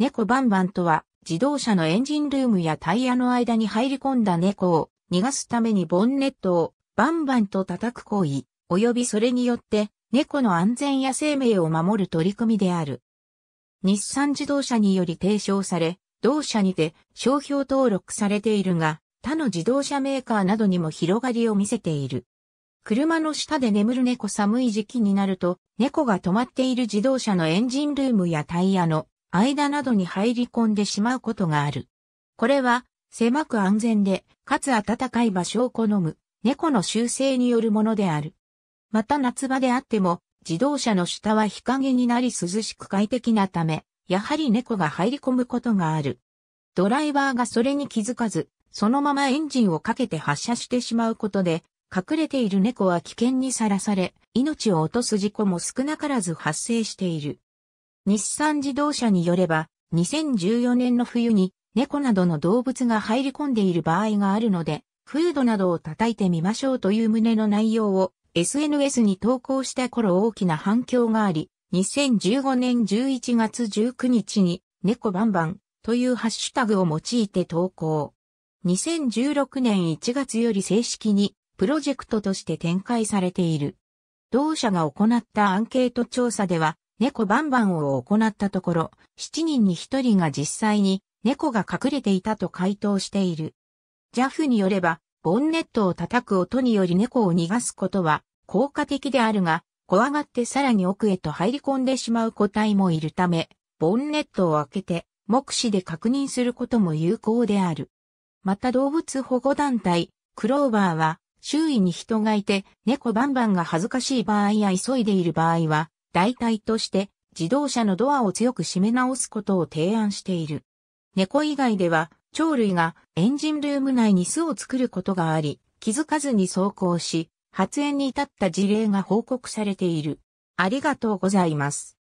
猫バンバンとは、自動車のエンジンルームやタイヤの間に入り込んだ猫を逃がすためにボンネットをバンバンと叩く行為、及びそれによって猫の安全や生命を守る取り組みである。日産自動車により提唱され、同社にて商標登録されているが、他の自動車メーカーなどにも広がりを見せている。車の下で眠る猫寒い時期になると、猫が止まっている自動車のエンジンルームやタイヤの間などに入り込んでしまうことがある。これは、狭く安全で、かつ暖かい場所を好む、猫の習性によるものである。また夏場であっても、自動車の下は日陰になり涼しく快適なため、やはり猫が入り込むことがある。ドライバーがそれに気づかず、そのままエンジンをかけて発射してしまうことで、隠れている猫は危険にさらされ、命を落とす事故も少なからず発生している。日産自動車によれば、2014年の冬に猫などの動物が入り込んでいる場合があるので、フードなどを叩いてみましょうという旨の内容を SNS に投稿した頃大きな反響があり、2015年11月19日に猫バンバンというハッシュタグを用いて投稿。2016年1月より正式にプロジェクトとして展開されている。同社が行ったアンケート調査では猫バンバンを行ったところ、7人に1人が実際に猫が隠れていたと回答している。JAF によれば、ボンネットを叩く音により猫を逃がすことは効果的であるが、怖がってさらに奥へと入り込んでしまう個体もいるため、ボンネットを開けて目視で確認することも有効である。また動物保護団体、クローバーは、周囲に人がいて、猫バンバンが恥ずかしい場合や急いでいる場合は、代替として自動車のドアを強く締め直すことを提案している。猫以外では、鳥類がエンジンルーム内に巣を作ることがあり、気づかずに走行し、発煙に至った事例が報告されている。ありがとうございます。